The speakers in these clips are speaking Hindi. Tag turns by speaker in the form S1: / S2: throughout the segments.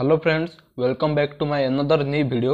S1: hello friends welcome back to my another new video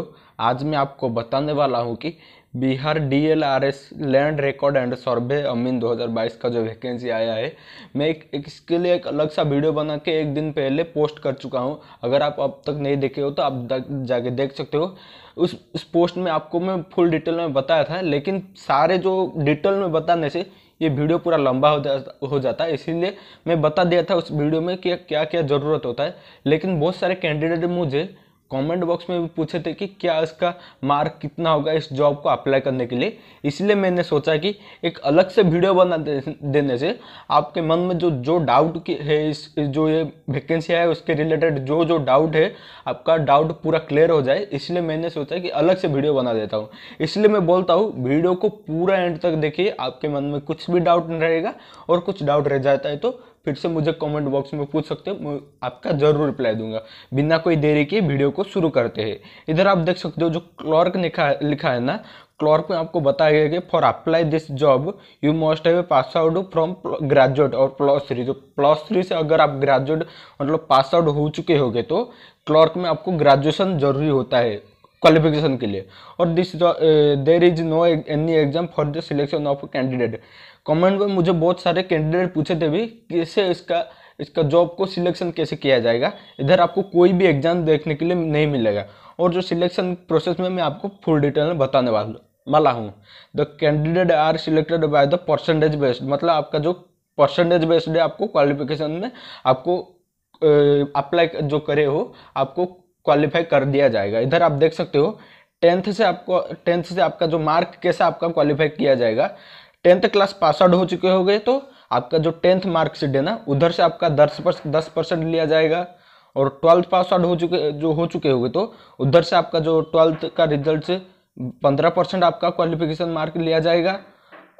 S1: आज मैं आपको बताने वाला हूँ कि Bihar DLRS land record and survey अमीन 2022 का जो वैकेंसी आया है मैं एक, एक इसके लिए एक अलग सा वीडियो बना के एक दिन पहले पोस्ट कर चुका हूँ अगर आप अब तक नहीं देखे हो तो आप जाके देख सकते हो उस उस पोस्ट में आपको मैं फुल डिटेल में बताया था लेकिन सारे जो डिटेल में बताने से ये वीडियो पूरा लंबा हो जा हो जाता है इसीलिए मैं बता दिया था उस वीडियो में कि क्या क्या ज़रूरत होता है लेकिन बहुत सारे कैंडिडेट मुझे कमेंट बॉक्स में भी पूछे थे कि क्या इसका मार्क कितना होगा इस जॉब को अप्लाई करने के लिए इसलिए मैंने सोचा कि एक अलग से वीडियो बना देने से आपके मन में जो जो डाउट है इस जो ये वैकेंसी है उसके रिलेटेड जो जो डाउट है आपका डाउट पूरा क्लियर हो जाए इसलिए मैंने सोचा कि अलग से वीडियो बना देता हूँ इसलिए मैं बोलता हूँ वीडियो को पूरा एंड तक देखिए आपके मन में कुछ भी डाउट नहीं रहेगा और कुछ डाउट रह जाता है तो फिर से मुझे कमेंट बॉक्स में पूछ सकते हो आपका जरूर रिप्लाई दूंगा बिना कोई देरी के वीडियो को शुरू करते हैं इधर आप देख सकते हो जो क्लॉर्क लिखा लिखा है ना क्लॉर्क में आपको बताया गया कि for apply this job you must have pass out from graduate और प्लस थ्री जो प्लस थ्री से अगर आप ग्रेजुएट मतलब पास आउट हो चुके होगे तो क्लॉर्क में आपको ग्रेजुएशन जरूरी होता है क्वालिफिकेशन के लिए और this there is no any exam for the selection of candidate comment में मुझे बहुत सारे कैंडिडेट पूछे थे भी कैसे इसका इसका जॉब को सिलेक्शन कैसे किया जाएगा इधर आपको कोई भी एग्जाम देखने के लिए नहीं मिलेगा और जो सिलेक्शन प्रोसेस में मैं आपको फुल डिटेल में बताने वाला वाला हूँ the candidate are selected by the percentage based मतलब आपका जो परसेंटेज बेस्ड है आपको क्वालिफिकेशन में आपको अप्लाई uh, जो करे हो आपको क्वालिफाई कर दिया जाएगा इधर आप देख सकते हो टेंथ से आपको टेंथ से आपका जो मार्क कैसा आपका क्वालिफाई किया जाएगा टेंथ क्लास पास आउट हो चुके हो तो आपका जो टेंथ मार्कशीट है ना उधर से आपका दस दस परसेंट लिया जाएगा और ट्वेल्थ पास आउट हो चुके जो हो चुके होंगे तो उधर से आपका जो ट्वेल्थ का रिजल्ट से पंद्रह परसेंट आपका क्वालिफिकेशन मार्क लिया जाएगा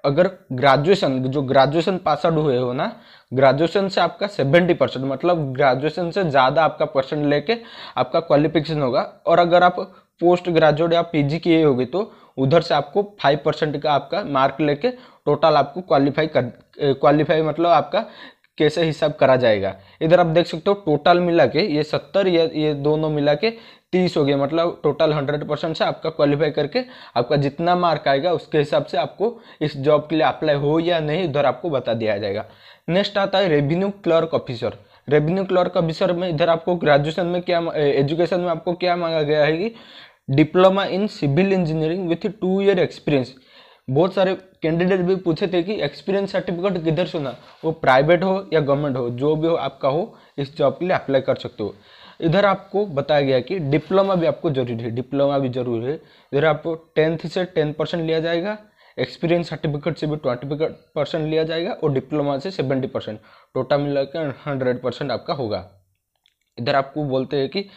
S1: अगर ग्रेजुएशन जो ग्रेजुएशन पास आउट हुए हो ना ग्रेजुएशन से आपका सेवेंटी परसेंट मतलब ग्रेजुएशन से ज़्यादा आपका परसेंट लेके आपका क्वालिफिकेशन होगा और अगर आप पोस्ट ग्रेजुएट या पीजी किए होगी तो उधर से आपको फाइव परसेंट का आपका मार्क लेके टोटल आपको क्वालिफाई कर क्वालिफाई मतलब आपका कैसे हिसाब करा जाएगा इधर आप देख सकते हो टोटल मिला के ये सत्तर या ये दोनों मिला के तीस हो गया मतलब टोटल हंड्रेड परसेंट से आपका क्वालिफाई करके आपका जितना मार्क आएगा उसके हिसाब से आपको इस जॉब के लिए अप्लाई हो या नहीं उधर आपको बता दिया जाएगा नेक्स्ट आता है revenue clerk officer revenue clerk officer में इधर आपको ग्रेजुएशन में क्या एजुकेशन में आपको क्या मांगा गया है कि diploma in civil engineering with two year experience बहुत सारे कैंडिडेट भी पूछे थे कि एक्सपीरियंस सर्टिफिकेट किधर से होना वो प्राइवेट हो या गवर्नमेंट हो जो भी हो आपका हो इस जॉब के लिए अप्लाई कर सकते हो इधर आपको बताया गया कि डिप्लोमा भी आपको जरूरी है डिप्लोमा भी जरूरी है इधर आपको टेंथ से टेन परसेंट लिया जाएगा एक्सपीरियंस सर्टिफिकेट से भी ट्वेंटी परसेंट लिया जाएगा और डिप्लोमा से सेवेंटी परसेंट टोटल के हंड्रेड परसेंट आपका होगा इधर आपको बोलते हैं कि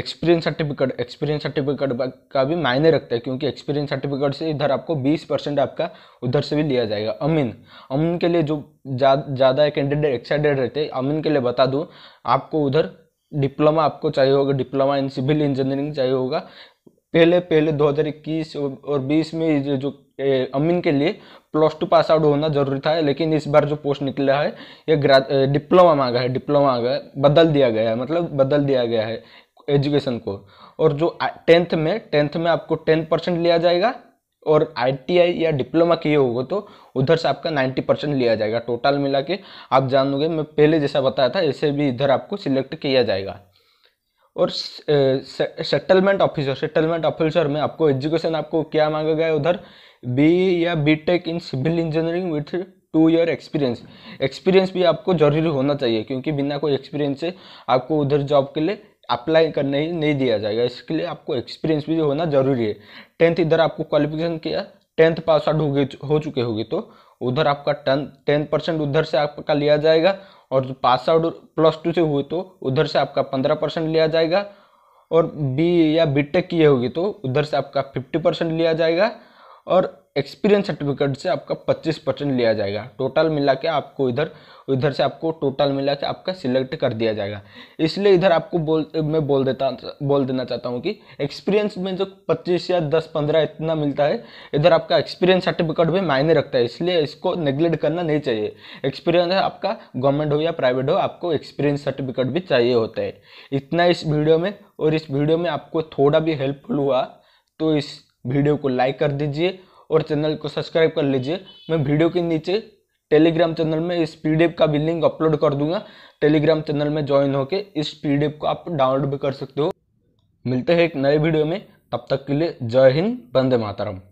S1: एक्सपीरियंस सर्टिफिकेट एक्सपीरियंस सर्टिफिकेट का भी मायने रखता है क्योंकि एक्सपीरियंस सर्टिफिकेट से इधर आपको 20 परसेंट आपका उधर से भी लिया जाएगा अमीन अमीन के लिए जो ज़्यादा कैंडिडेट एक्साइटेड रहते हैं अमीन के लिए बता दूँ आपको उधर डिप्लोमा आपको चाहिए होगा डिप्लोमा इन सिविल इंजीनियरिंग चाहिए होगा पहले पहले 2021 और 20 में जो अमीन के लिए प्लस टू पास आउट होना जरूरी था लेकिन इस बार जो पोस्ट निकला है ये ग्रा डिप्लोमा मांगा है डिप्लोमा मांगा है बदल दिया गया है मतलब बदल दिया गया है एजुकेशन को और जो टेंथ में टेंथ में आपको टेन परसेंट लिया जाएगा और आईटीआई या डिप्लोमा किए होगा तो उधर से आपका नाइन्टी परसेंट लिया जाएगा टोटल मिला के आप जानोगे मैं पहले जैसा बताया था ऐसे भी इधर आपको सिलेक्ट किया जाएगा और सेटलमेंट ऑफिसर सेटलमेंट ऑफिसर में आपको एजुकेशन आपको क्या मांगा गया उधर बी या B tech in civil engineering with two year experience experience भी आपको जरूरी होना चाहिए क्योंकि बिना कोई एक्सपीरियंस से आपको उधर जॉब के लिए अप्लाई करने ही नहीं दिया जाएगा इसके लिए आपको एक्सपीरियंस भी होना जरूरी है टेंथ इधर आपको क्वालिफिकेशन किया टेंथ पास आउट हो गए हो चुके होगी तो उधर आपका टेन टेन परसेंट उधर से आपका लिया जाएगा और जो पास आउट प्लस टू से हुए तो उधर से आपका पंद्रह परसेंट लिया जाएगा और बी या बी टेक किए होगी तो उधर से आपका फिफ्टी परसेंट लिया जाएगा और एक्सपीरियंस सर्टिफिकेट से आपका 25 परसेंट लिया जाएगा टोटल मिला के आपको इधर इधर से आपको टोटल मिला के आपका सिलेक्ट कर दिया जाएगा इसलिए इधर आपको बोल मैं बोल देता बोल देना चाहता हूँ कि एक्सपीरियंस में जो 25 या 10 15 इतना मिलता है इधर आपका एक्सपीरियंस सर्टिफिकेट भी मायने रखता है इसलिए इसको नेग्लेक्ट करना नहीं चाहिए एक्सपीरियंस आपका गवर्नमेंट हो या प्राइवेट हो आपको एक्सपीरियंस सर्टिफिकेट भी चाहिए होता है इतना इस वीडियो में और इस वीडियो में आपको थोड़ा भी हेल्पफुल हुआ तो इस वीडियो को लाइक कर दीजिए और चैनल को सब्सक्राइब कर लीजिए मैं वीडियो के नीचे टेलीग्राम चैनल में इस पी का भी लिंक अपलोड कर दूंगा टेलीग्राम चैनल में ज्वाइन होकर इस पी को आप डाउनलोड भी कर सकते हो मिलते हैं एक नए वीडियो में तब तक के लिए जय हिंद बंदे मातरम